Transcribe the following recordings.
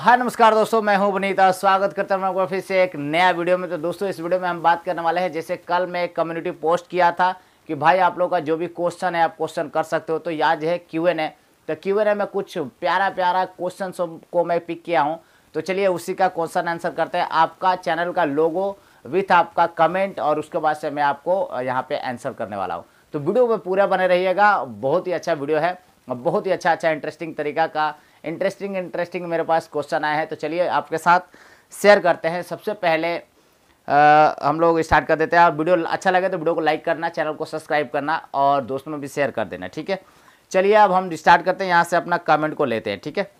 हाय नमस्कार दोस्तों मैं हूं बनीता स्वागत करता हूं आपका फिर से एक नया वीडियो में तो दोस्तों इस वीडियो में हम बात करने वाले हैं जैसे कल मैं एक कम्युनिटी पोस्ट किया था कि भाई आप लोगों का जो भी क्वेश्चन है आप क्वेश्चन कर सकते हो तो याद है क्यू एन ए तो क्यू एन ए में कुछ प्यारा प्यारा क्वेश्चन को मैं पिक किया हूँ तो चलिए उसी का क्वेश्चन आंसर करते हैं आपका चैनल का लोगो विथ आपका कमेंट और उसके बाद से मैं आपको यहाँ पर आंसर करने वाला हूँ तो वीडियो में पूरा बने रहिएगा बहुत ही अच्छा वीडियो है बहुत ही अच्छा अच्छा इंटरेस्टिंग तरीका का इंटरेस्टिंग इंटरेस्टिंग मेरे पास क्वेश्चन आए हैं तो चलिए आपके साथ शेयर करते हैं सबसे पहले आ, हम लोग स्टार्ट कर देते हैं और वीडियो अच्छा लगे तो वीडियो को लाइक करना चैनल को सब्सक्राइब करना और दोस्तों में भी शेयर कर देना ठीक है चलिए अब हम स्टार्ट करते हैं यहाँ से अपना कमेंट को लेते हैं ठीक है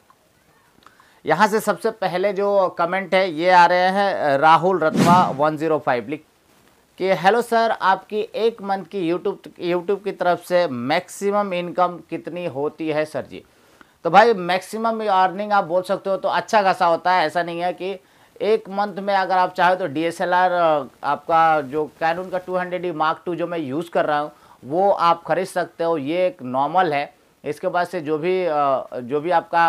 यहाँ से सबसे पहले जो कमेंट है ये आ रहे हैं राहुल रतवा फाइव oh लिख कि हेलो सर आपकी एक मंथ की यूट्यूब यूट्यूब की तरफ से मैक्सिमम इनकम कितनी होती है सर जी तो भाई मैक्सिमम अर्निंग आप बोल सकते हो तो अच्छा खासा होता है ऐसा नहीं है कि एक मंथ में अगर आप चाहे तो डी आपका जो कैनून का टू हंड्रेड मार्क टू जो मैं यूज़ कर रहा हूँ वो आप खरीद सकते हो ये एक नॉर्मल है इसके बाद से जो भी जो भी आपका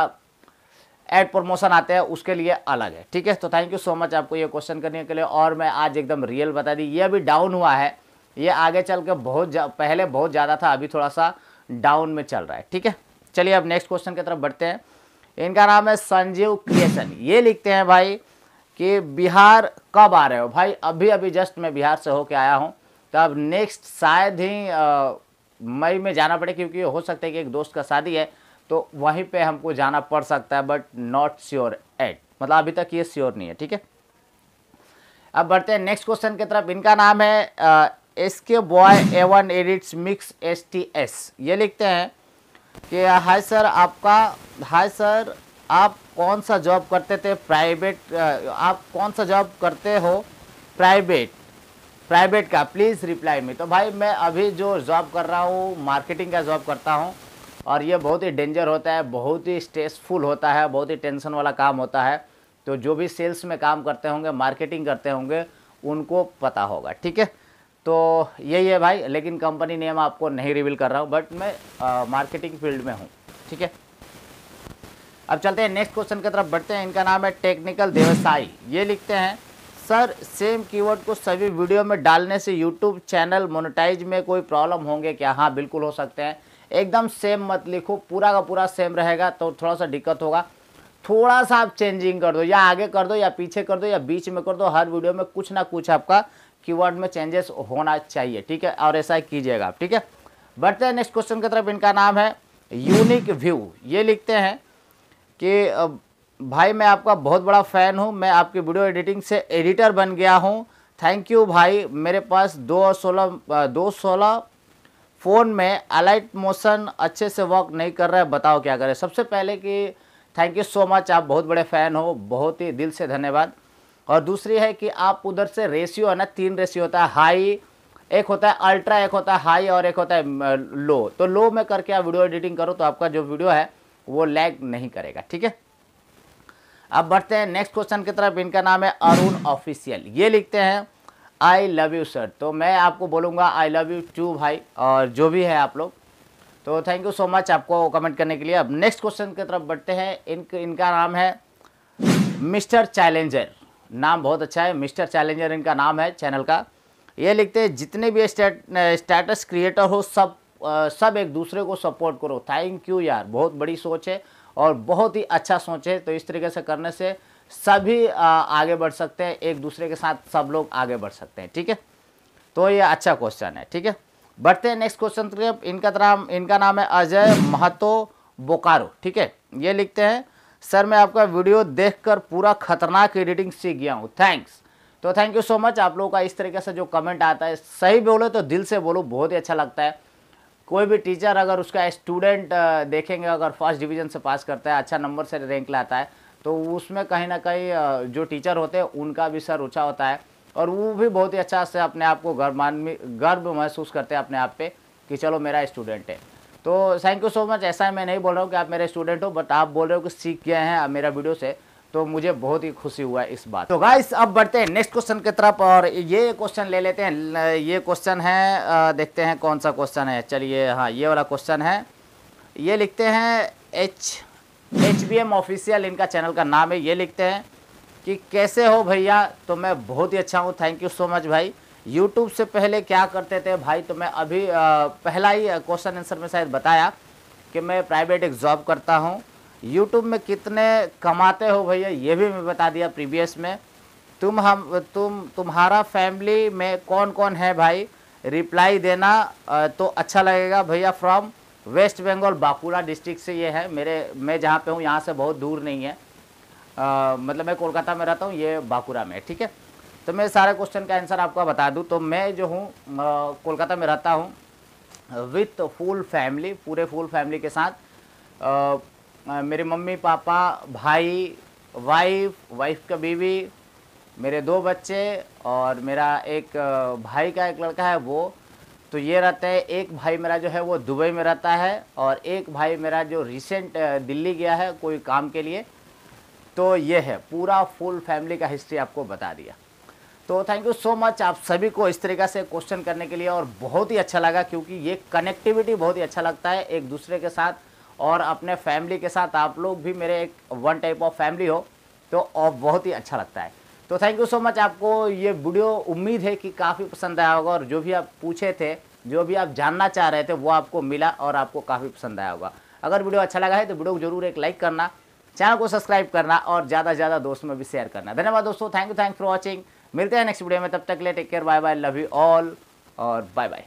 एड प्रमोशन आते हैं उसके लिए अलग है ठीक है तो थैंक यू सो मच आपको ये क्वेश्चन करने के लिए और मैं आज एकदम रियल बता दी ये अभी डाउन हुआ है ये आगे चल के बहुत पहले बहुत ज़्यादा था अभी थोड़ा सा डाउन में चल रहा है ठीक है चलिए अब नेक्स्ट क्वेश्चन की तरफ बढ़ते हैं इनका नाम है संजीव क्रिएशन ये लिखते हैं भाई कि बिहार कब आ रहे हो भाई अभी अभी जस्ट मैं बिहार से होके आया हूँ तो अब नेक्स्ट शायद ही मई में जाना पड़े क्योंकि हो सकता है कि एक दोस्त का शादी है तो वहीं पे हमको जाना पड़ सकता है बट नॉट श्योर एट मतलब अभी तक ये श्योर नहीं है ठीक है अब बढ़ते हैं नेक्स्ट क्वेश्चन की तरफ इनका नाम है S K boy A one edits mix S T S ये लिखते हैं कि हाय सर आपका हाय सर आप कौन सा जॉब करते थे प्राइवेट आप कौन सा जॉब करते हो प्राइवेट प्राइवेट का प्लीज़ रिप्लाई में तो भाई मैं अभी जो जॉब कर रहा हूँ मार्केटिंग का जॉब करता हूँ और ये बहुत ही डेंजर होता है बहुत ही स्ट्रेसफुल होता है बहुत ही टेंशन वाला काम होता है तो जो भी सेल्स में काम करते होंगे मार्केटिंग करते होंगे उनको पता होगा ठीक है तो यही है भाई लेकिन कंपनी नेम आपको नहीं रिवील कर रहा हूँ बट मैं मार्केटिंग फील्ड में हूँ ठीक है अब चलते हैं नेक्स्ट क्वेश्चन की तरफ बढ़ते हैं इनका नाम है टेक्निकल देवसाई ये लिखते हैं सर सेम कीवर्ड को सभी वीडियो में डालने से यूट्यूब चैनल मोनेटाइज में कोई प्रॉब्लम होंगे क्या हाँ बिल्कुल हो सकते हैं एकदम सेम मत लिखो पूरा का पूरा सेम रहेगा तो थोड़ा सा दिक्कत होगा थोड़ा सा आप चेंजिंग कर दो या आगे कर दो या पीछे कर दो या बीच में कर दो हर वीडियो में कुछ ना कुछ आपका कीवर्ड में चेंजेस होना चाहिए ठीक है और ऐसा कीजिएगा आप ठीक है बढ़ते हैं नेक्स्ट क्वेश्चन की तरफ इनका नाम है यूनिक व्यू ये लिखते हैं कि भाई मैं आपका बहुत बड़ा फ़ैन हूँ मैं आपकी वीडियो एडिटिंग से एडिटर बन गया हूँ थैंक यू भाई मेरे पास दो सोलह दो सोलह फ़ोन में अलाइट मोशन अच्छे से वर्क नहीं कर रहा है बताओ क्या करें सबसे पहले कि थैंक यू सो मच आप बहुत बड़े फ़ैन हो बहुत ही दिल से धन्यवाद और दूसरी है कि आप उधर से रेशियो है ना तीन रेशियो होता है हाई एक होता है अल्ट्रा एक होता है हाई और एक होता है लो तो लो में करके आप वीडियो एडिटिंग करो तो आपका जो वीडियो है वो लैग नहीं करेगा ठीक है अब बढ़ते हैं नेक्स्ट क्वेश्चन की तरफ इनका नाम है अरुण ऑफिशियल ये लिखते हैं आई लव यू सर तो मैं आपको बोलूँगा आई लव यू टू भाई और जो भी है आप लोग तो थैंक यू सो मच आपको कमेंट करने के लिए अब नेक्स्ट क्वेश्चन की तरफ बढ़ते हैं इन इनका नाम है मिस्टर चैलेंजर नाम बहुत अच्छा है मिस्टर चैलेंजर इनका नाम है चैनल का ये लिखते हैं जितने भी स्टेट स्टेटस क्रिएटर हो सब आ, सब एक दूसरे को सपोर्ट करो थैंक यू यार बहुत बड़ी सोच है और बहुत ही अच्छा सोच है तो इस तरीके से करने से सभी आ, आगे बढ़ सकते हैं एक दूसरे के साथ सब लोग आगे बढ़ सकते हैं ठीक है तो ये अच्छा क्वेश्चन है ठीक है बढ़ते हैं नेक्स्ट क्वेश्चन इनका नाम इनका नाम है अजय महतो बोकारो ठीक है ये लिखते हैं सर मैं आपका वीडियो देखकर पूरा खतरनाक एडिटिंग सीख गया हूँ थैंक्स तो थैंक यू सो मच आप लोगों का इस तरीके से जो कमेंट आता है सही बोलो तो दिल से बोलो बहुत ही अच्छा लगता है कोई भी टीचर अगर उसका स्टूडेंट देखेंगे अगर फर्स्ट डिवीजन से पास करता है अच्छा नंबर से रैंक लाता है तो उसमें कहीं ना कहीं जो टीचर होते हैं उनका भी सर ऊँचा होता है और वो भी बहुत ही अच्छा से अपने आप को गर्व गर्व महसूस करते हैं अपने आप पर कि चलो मेरा स्टूडेंट है तो थैंक यू सो मच ऐसा मैं नहीं बोल रहा हूँ कि आप मेरे स्टूडेंट हो बट आप बोल रहे हो कि सीख गए हैं आप मेरा वीडियो से तो मुझे बहुत ही खुशी हुआ इस बात तो गाइस अब बढ़ते हैं नेक्स्ट क्वेश्चन की तरफ और ये क्वेश्चन ले लेते हैं ये क्वेश्चन है देखते हैं कौन सा क्वेश्चन है चलिए हाँ ये वाला क्वेश्चन है ये लिखते हैं H H B M official इनका चैनल का नाम है ये लिखते हैं कि कैसे हो भैया तो मैं बहुत ही अच्छा हूँ थैंक यू सो मच भाई यूट्यूब से पहले क्या करते थे भाई तो मैं अभी आ, पहला ही क्वेश्चन आंसर में शायद बताया कि मैं प्राइवेट एक जॉब करता हूँ यूट्यूब में कितने कमाते हो भैया ये भी मैं बता दिया प्रीवियस में तुम हम तुम तुम्हारा फैमिली में कौन कौन है भाई रिप्लाई देना तो अच्छा लगेगा भैया from West Bengal Bankura district से ये है मेरे मैं जहाँ पे हूँ यहाँ से बहुत दूर नहीं है आ, मतलब मैं कोलकाता में रहता हूँ ये बाकुड़ा में ठीक है तो मैं सारे क्वेश्चन का आंसर आपको बता दूँ तो मैं जो हूँ कोलकाता में रहता हूँ विथ फुल फैमिली पूरे फुल फैमिली के साथ मेरे मम्मी पापा भाई वाइफ वाइफ का बीवी मेरे दो बच्चे और मेरा एक भाई का एक लड़का है वो तो ये रहता है एक भाई मेरा जो है वो दुबई में रहता है और एक भाई मेरा जो रिसेंट दिल्ली गया है कोई काम के लिए तो ये है पूरा फुल फैमिली का हिस्ट्री आपको बता दिया तो थैंक यू सो मच आप सभी को इस तरीके से क्वेश्चन करने के लिए और बहुत ही अच्छा लगा क्योंकि ये कनेक्टिविटी बहुत ही अच्छा लगता है एक दूसरे के साथ और अपने फैमिली के साथ आप लोग भी मेरे एक वन टाइप ऑफ फैमिली हो तो और बहुत ही अच्छा लगता है तो थैंक यू सो मच आपको ये वीडियो उम्मीद है कि काफ़ी पसंद आया होगा और जो भी आप पूछे थे जो भी आप जानना चाह रहे थे वो आपको मिला और आपको काफ़ी पसंद आया होगा अगर वीडियो अच्छा लगा है तो वीडियो को जरूर एक लाइक करना चैनल को सब्सक्राइब करना और ज़्यादा से ज़्यादा दोस्तों में भी शेयर करना धन्यवाद दोस्तों thank you thank for watching मिलते हैं नेक्स्ट वीडियो में तब तक ले take care bye bye love you all और बाय बाय